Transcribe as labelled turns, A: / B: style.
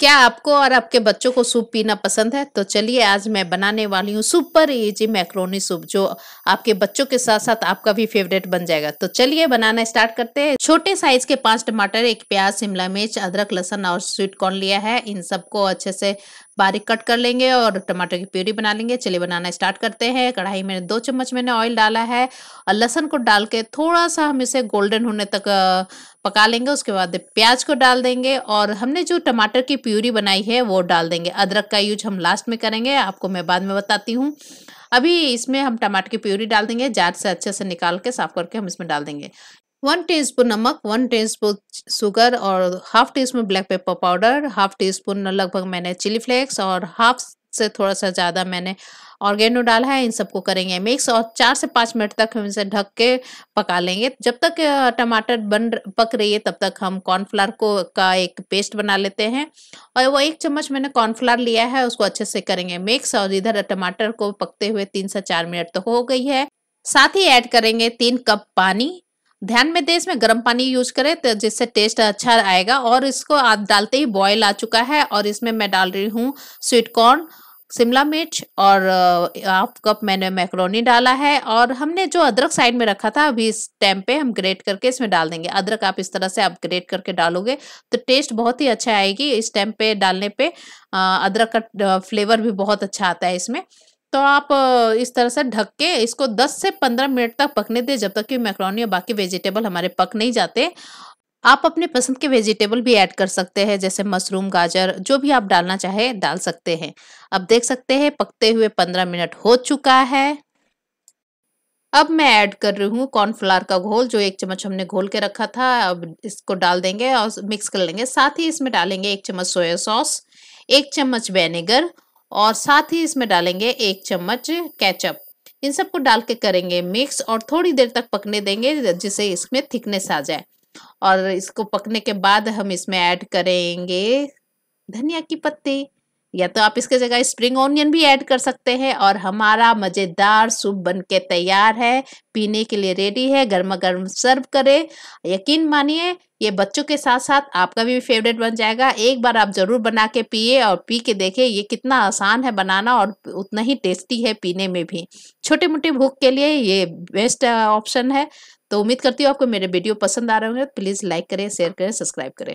A: क्या आपको और आपके बच्चों को सूप पीना पसंद है तो चलिए आज मैं बनाने वाली हूँ सुपर इजी मैक्रोनी सूप जो आपके बच्चों के साथ साथ आपका भी फेवरेट बन जाएगा तो चलिए बनाना स्टार्ट करते हैं छोटे साइज के पांच टमाटर एक प्याज शिमला मिर्च अदरक लहसन और स्वीट कॉर्न लिया है इन सबको अच्छे से बारीक कट कर लेंगे और टमाटर की प्यूरी बना लेंगे चलिए बनाना स्टार्ट करते हैं कढ़ाई में दो चम्मच मैंने ऑयल डाला है और लहसन को डाल के थोड़ा सा हम इसे गोल्डन होने तक पका लेंगे उसके बाद प्याज को डाल देंगे और हमने जो टमाटर की प्यूरी बनाई है वो डाल देंगे अदरक का यूज हम लास्ट में करेंगे आपको मैं बाद में बताती हूँ अभी इसमें हम टमाटर की प्यूरी डाल देंगे जार से अच्छे से निकाल के साफ करके हम इसमें डाल देंगे वन स्पून नमक वन स्पून शुगर और half teaspoon black pepper powder half teaspoon लगभग मैंने चिली फ्लेक्स और हाफ से थोड़ा सा ज़्यादा मैंने ऑर्गेनो डाला है इन सबको करेंगे मिक्स और चार से पाँच मिनट तक हम इसे ढक के पका लेंगे जब तक टमाटर बन पक रही है तब तक हम कॉर्नफ्लावर को का एक पेस्ट बना लेते हैं और वो एक चम्मच मैंने कॉर्नफ्लावर लिया है उसको अच्छे से करेंगे मिक्स और इधर टमाटर को पकते हुए तीन से चार मिनट तो हो गई है साथ ही ऐड करेंगे तीन कप पानी ध्यान में दें इसमें गर्म पानी यूज करें तो जिससे टेस्ट अच्छा आएगा और इसको आप डालते ही बॉयल आ चुका है और इसमें मैं डाल रही हूँ स्वीट कॉर्न शिमला मिर्च और हाफ कप मैंने मैक्रोनी डाला है और हमने जो अदरक साइड में रखा था अभी इस टाइम पे हम ग्रेट करके इसमें डाल देंगे अदरक आप इस तरह से आप ग्रेट करके डालोगे तो टेस्ट बहुत ही अच्छा आएगी इस टाइम पे डालने पे अदरक का फ्लेवर भी बहुत अच्छा आता है इसमें तो आप इस तरह से ढक के इसको 10 से 15 मिनट तक पकने दें जब तक कि मैक्रोनी और बाकी वेजिटेबल हमारे पक नहीं जाते आप अपने पसंद के वेजिटेबल भी ऐड कर सकते हैं जैसे मशरूम गाजर जो भी आप डालना चाहे डाल सकते हैं अब देख सकते हैं पकते हुए 15 मिनट हो चुका है अब मैं ऐड कर रही हूँ कॉर्नफ्लावर का घोल जो एक चम्मच हमने घोल के रखा था अब इसको डाल देंगे और मिक्स कर लेंगे साथ ही इसमें डालेंगे एक चम्मच सोया सॉस एक चम्मच वेनेगर और साथ ही इसमें डालेंगे एक चम्मच कैचअप इन सबको डाल के करेंगे मिक्स और थोड़ी देर तक पकने देंगे जिससे इसमें थिकनेस आ जाए और इसको पकने के बाद हम इसमें ऐड करेंगे धनिया की पत्ती या तो आप इसके जगह स्प्रिंग ऑनियन भी ऐड कर सकते हैं और हमारा मज़ेदार सूप बनके तैयार है पीने के लिए रेडी है गर्मा गर्म सर्व करें यकीन मानिए ये बच्चों के साथ साथ आपका भी फेवरेट बन जाएगा एक बार आप ज़रूर बना के पिए और पी के देखें ये कितना आसान है बनाना और उतना ही टेस्टी है पीने में भी छोटे मोटे भूख के लिए ये बेस्ट ऑप्शन uh, है तो उम्मीद करती हूँ आपको मेरे वीडियो पसंद आ रहे होंगे प्लीज़ लाइक करें शेयर करें सब्सक्राइब करें